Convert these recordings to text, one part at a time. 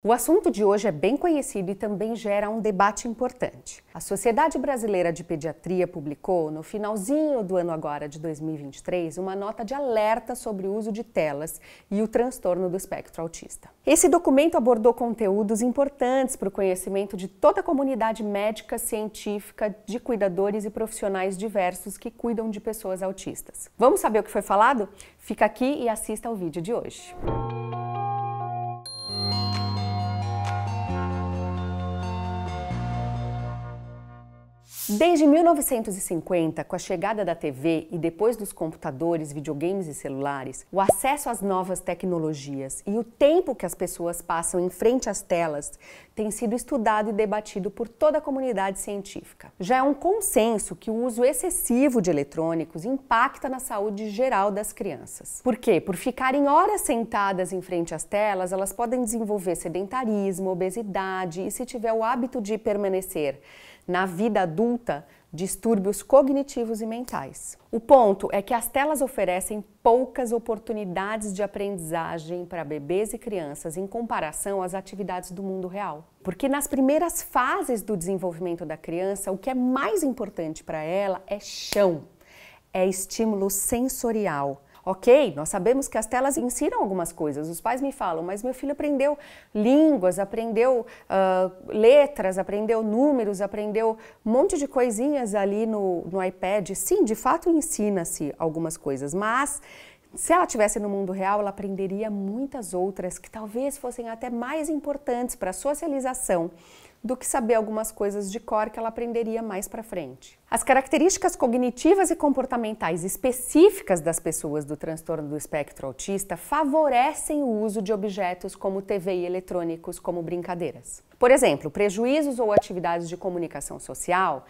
O assunto de hoje é bem conhecido e também gera um debate importante. A Sociedade Brasileira de Pediatria publicou, no finalzinho do ano agora de 2023, uma nota de alerta sobre o uso de telas e o transtorno do espectro autista. Esse documento abordou conteúdos importantes para o conhecimento de toda a comunidade médica, científica, de cuidadores e profissionais diversos que cuidam de pessoas autistas. Vamos saber o que foi falado? Fica aqui e assista ao vídeo de hoje. Desde 1950, com a chegada da TV e depois dos computadores, videogames e celulares, o acesso às novas tecnologias e o tempo que as pessoas passam em frente às telas tem sido estudado e debatido por toda a comunidade científica. Já é um consenso que o uso excessivo de eletrônicos impacta na saúde geral das crianças. Por quê? Por ficarem horas sentadas em frente às telas, elas podem desenvolver sedentarismo, obesidade e, se tiver o hábito de permanecer na vida adulta distúrbios cognitivos e mentais. O ponto é que as telas oferecem poucas oportunidades de aprendizagem para bebês e crianças em comparação às atividades do mundo real. Porque nas primeiras fases do desenvolvimento da criança, o que é mais importante para ela é chão, é estímulo sensorial Ok, nós sabemos que as telas ensinam algumas coisas. Os pais me falam, mas meu filho aprendeu línguas, aprendeu uh, letras, aprendeu números, aprendeu um monte de coisinhas ali no, no iPad. Sim, de fato ensina-se algumas coisas, mas se ela tivesse no mundo real, ela aprenderia muitas outras que talvez fossem até mais importantes para a socialização do que saber algumas coisas de cor que ela aprenderia mais para frente. As características cognitivas e comportamentais específicas das pessoas do transtorno do espectro autista favorecem o uso de objetos como TV e eletrônicos como brincadeiras. Por exemplo, prejuízos ou atividades de comunicação social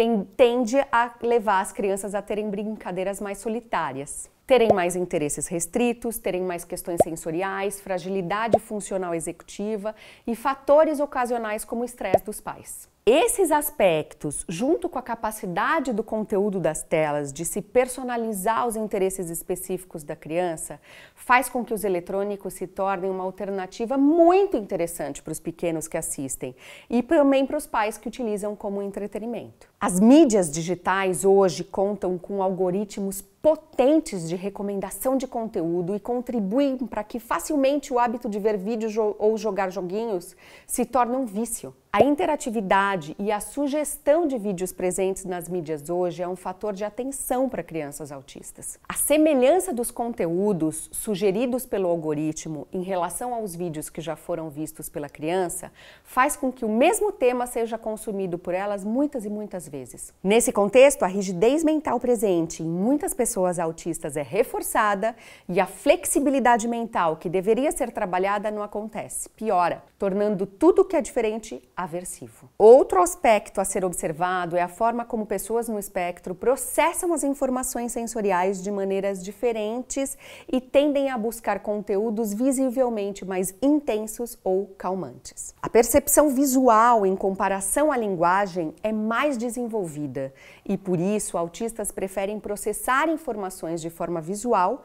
tem, tende a levar as crianças a terem brincadeiras mais solitárias terem mais interesses restritos, terem mais questões sensoriais, fragilidade funcional executiva e fatores ocasionais como o estresse dos pais. Esses aspectos, junto com a capacidade do conteúdo das telas de se personalizar os interesses específicos da criança, faz com que os eletrônicos se tornem uma alternativa muito interessante para os pequenos que assistem e também para os pais que utilizam como entretenimento. As mídias digitais hoje contam com algoritmos potentes de recomendação de conteúdo e contribuem para que facilmente o hábito de ver vídeos ou jogar joguinhos se torne um vício. A interatividade e a sugestão de vídeos presentes nas mídias hoje é um fator de atenção para crianças autistas. A semelhança dos conteúdos sugeridos pelo algoritmo em relação aos vídeos que já foram vistos pela criança faz com que o mesmo tema seja consumido por elas muitas e muitas vezes. Nesse contexto, a rigidez mental presente em muitas pessoas pessoas autistas é reforçada e a flexibilidade mental que deveria ser trabalhada não acontece, piora, tornando tudo que é diferente aversivo. Outro aspecto a ser observado é a forma como pessoas no espectro processam as informações sensoriais de maneiras diferentes e tendem a buscar conteúdos visivelmente mais intensos ou calmantes. A percepção visual em comparação à linguagem é mais desenvolvida e por isso autistas preferem processar informações de forma visual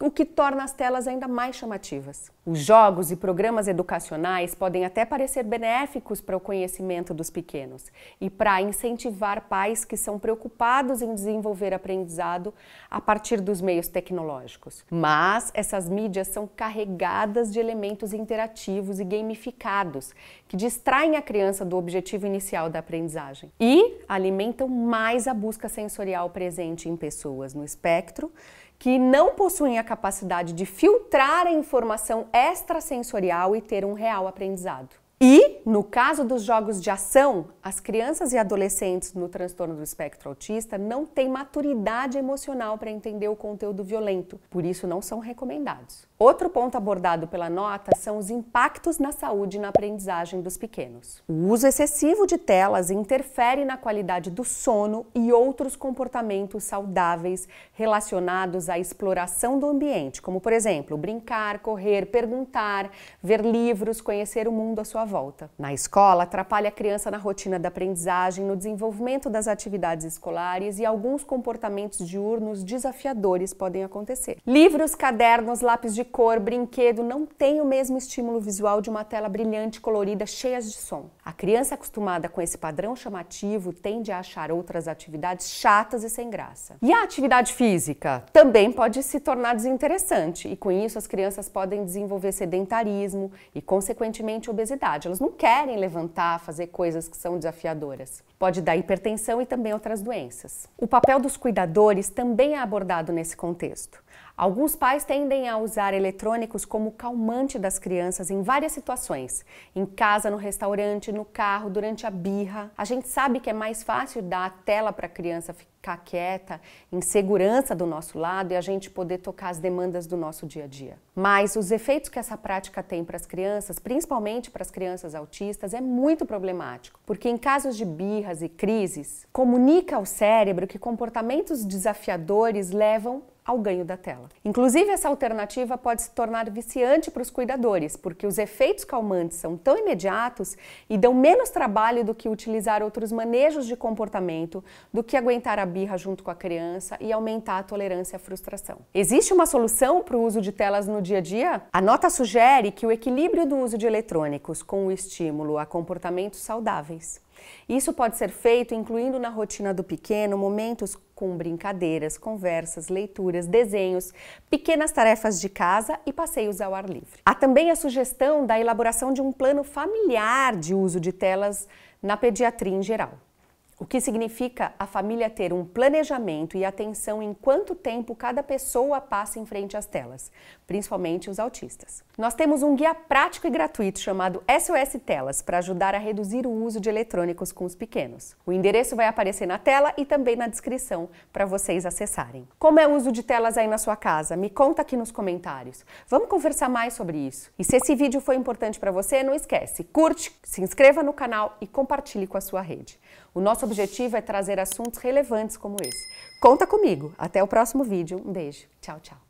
o que torna as telas ainda mais chamativas. Os jogos e programas educacionais podem até parecer benéficos para o conhecimento dos pequenos e para incentivar pais que são preocupados em desenvolver aprendizado a partir dos meios tecnológicos. Mas essas mídias são carregadas de elementos interativos e gamificados que distraem a criança do objetivo inicial da aprendizagem e alimentam mais a busca sensorial presente em pessoas no espectro que não possuem a capacidade de filtrar a informação extrasensorial e ter um real aprendizado. E no caso dos jogos de ação, as crianças e adolescentes no transtorno do espectro autista não têm maturidade emocional para entender o conteúdo violento, por isso não são recomendados. Outro ponto abordado pela nota são os impactos na saúde e na aprendizagem dos pequenos. O uso excessivo de telas interfere na qualidade do sono e outros comportamentos saudáveis relacionados à exploração do ambiente, como por exemplo, brincar, correr, perguntar, ver livros, conhecer o mundo à sua volta. Na escola, atrapalha a criança na rotina da aprendizagem, no desenvolvimento das atividades escolares e alguns comportamentos diurnos desafiadores podem acontecer. Livros, cadernos, lápis de cor, brinquedo não têm o mesmo estímulo visual de uma tela brilhante, colorida, cheia de som. A criança acostumada com esse padrão chamativo tende a achar outras atividades chatas e sem graça. E a atividade física também pode se tornar desinteressante e com isso as crianças podem desenvolver sedentarismo e consequentemente obesidade. Elas não querem querem levantar, fazer coisas que são desafiadoras. Pode dar hipertensão e também outras doenças. O papel dos cuidadores também é abordado nesse contexto. Alguns pais tendem a usar eletrônicos como calmante das crianças em várias situações, em casa, no restaurante, no carro, durante a birra. A gente sabe que é mais fácil dar a tela para a criança ficar ficar quieta, em segurança do nosso lado e a gente poder tocar as demandas do nosso dia a dia. Mas os efeitos que essa prática tem para as crianças, principalmente para as crianças autistas, é muito problemático, porque em casos de birras e crises, comunica ao cérebro que comportamentos desafiadores levam ao ganho da tela. Inclusive, essa alternativa pode se tornar viciante para os cuidadores, porque os efeitos calmantes são tão imediatos e dão menos trabalho do que utilizar outros manejos de comportamento, do que aguentar a birra junto com a criança e aumentar a tolerância à frustração. Existe uma solução para o uso de telas no dia a dia? A nota sugere que o equilíbrio do uso de eletrônicos com o estímulo a comportamentos saudáveis isso pode ser feito incluindo na rotina do pequeno momentos com brincadeiras, conversas, leituras, desenhos, pequenas tarefas de casa e passeios ao ar livre. Há também a sugestão da elaboração de um plano familiar de uso de telas na pediatria em geral o que significa a família ter um planejamento e atenção em quanto tempo cada pessoa passa em frente às telas, principalmente os autistas. Nós temos um guia prático e gratuito chamado SOS Telas para ajudar a reduzir o uso de eletrônicos com os pequenos. O endereço vai aparecer na tela e também na descrição para vocês acessarem. Como é o uso de telas aí na sua casa? Me conta aqui nos comentários. Vamos conversar mais sobre isso. E se esse vídeo foi importante para você, não esquece, curte, se inscreva no canal e compartilhe com a sua rede. O nosso objetivo é trazer assuntos relevantes como esse. Conta comigo. Até o próximo vídeo. Um beijo. Tchau, tchau.